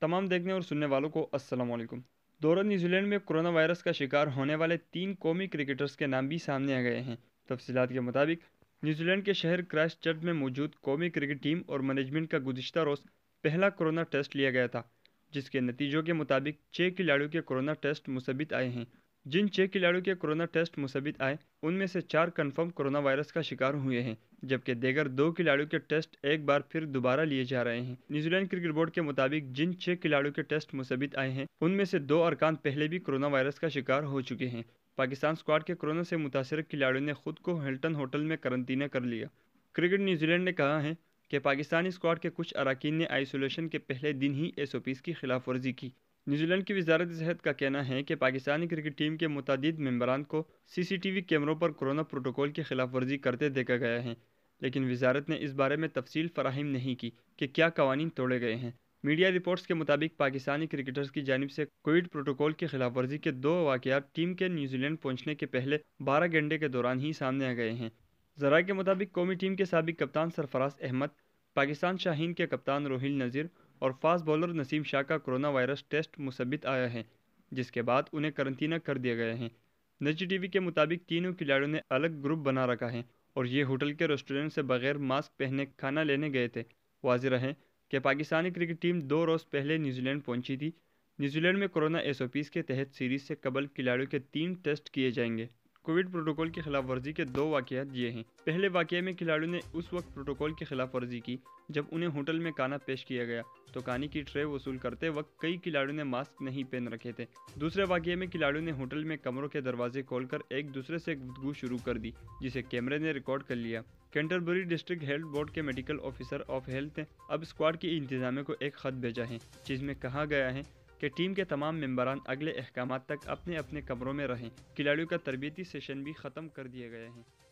तमाम देखने और सुनने वालों को अस्सलाम वालेकुम दौरा न्यूजीलैंड में कोरोना वायरस का शिकार होने वाले तीन कौमी क्रिकेटर्स के नाम भी सामने आ गए हैं तफसीत के मुताबिक न्यूजीलैंड के शहर क्राइस्ट चर्च में मौजूद कौमी क्रिकेट टीम और मैनेजमेंट का गुजशत रोज़ पहला कोरोना टेस्ट लिया गया था जिसके नतीजों के मुताबिक छः खिलाड़ियों के कोरोना टेस्ट मुसबित आए हैं जिन छह खिलाड़ियों के कोरोना टेस्ट मुस्बित आए उनमें से चार कन्फर्म कोरोना वायरस का शिकार हुए हैं जबकि देगर दो खिलाड़ियों के टेस्ट एक बार फिर दोबारा लिए जा रहे हैं न्यूजीलैंड क्रिकेट बोर्ड के मुताबिक जिन छह खिलाड़ियों के टेस्ट मुस्बित आए हैं उनमें से दो अरकान पहले भी कोरोना वायरस का शिकार हो चुके हैं पाकिस्तान स्क्वाड के कोरोना से मुतासर खिलाड़ियों ने खुद को हिल्टन होटल में करंतना कर लिया क्रिकेट न्यूजीलैंड ने कहा है कि पाकिस्तानी स्क्वाड के कुछ अरकान ने आइसोलेशन के पहले दिन ही एस की खिलाफ वर्जी की न्यूजीलैंड की वजारत सेहत का कहना है कि पाकिस्तानी क्रिकेट टीम के मुतद मम्बरान को सीसीटीवी कैमरों पर कोरोना प्रोटोकॉल की खिलाफ वर्जी करते देखा गया है लेकिन वजारत ने इस बारे में तफसील फराहम नहीं की कि क्या कवानीन तोड़े गए हैं मीडिया रिपोर्ट्स के मुताबिक पाकिस्तानी क्रिकेटर्स की जानब से कोविड प्रोटोकॉल की खिलाफ वर्जी के दो वाक़ टीम के न्यूजीलैंड पहुंचने के पहले बारह घंटे के दौरान ही सामने आ गए हैं जरा के मुताबिक कौमी टीम के सबक कप्तान सरफराज अहमद पाकिस्तान शाहीन के कप्तान रोहिल नज़ीर और फास्ट बॉलर नसीम शाह का कोरोना वायरस टेस्ट मुसबित आया है जिसके बाद उन्हें करंतना कर दिया गया है नजी टीवी के मुताबिक तीनों खिलाड़ियों ने अलग ग्रुप बना रखा है और ये होटल के रेस्टोरेंट से बगैर मास्क पहने खाना लेने गए थे वाज रहे कि पाकिस्तानी क्रिकेट टीम दो रोज़ पहले न्यूजीलैंड पहुंची थी न्यूजीलैंड में कोरोना एस के तहत सीरीज से कबल खिलाड़ियों के तीन टेस्ट किए जाएंगे कोविड प्रोटोकॉल की खिलाफ वर्जी के दो वाकयात दिए हैं पहले वाक में खिलाड़ियों ने उस वक्त प्रोटोकॉल की खिलाफ वर्जी की जब उन्हें होटल में काना पेश किया गया तो कानी की ट्रे वसूल करते वक्त कई खिलाड़ियों ने मास्क नहीं पहन रखे थे दूसरे वाक्य में खिलाड़ियों ने होटल में कमरों के दरवाजे खोलकर एक दूसरे से गुफ्तगु शुरू कर दी जिसे कैमरे ने रिकॉर्ड कर लिया कैंटरबरी डिस्ट्रिक्ट हेल्थ बोर्ड के मेडिकल ऑफिसर ऑफ हेल्थ ने अब स्क्वाड की इंतजाम को एक खत भेजा है जिसमें कहा गया है कि टीम के तमाम मेम्बरान अगले अहकाम तक अपने अपने कमरों में रहें खिलाड़ियों का तरबती सेशन भी ख़त्म कर दिए गए हैं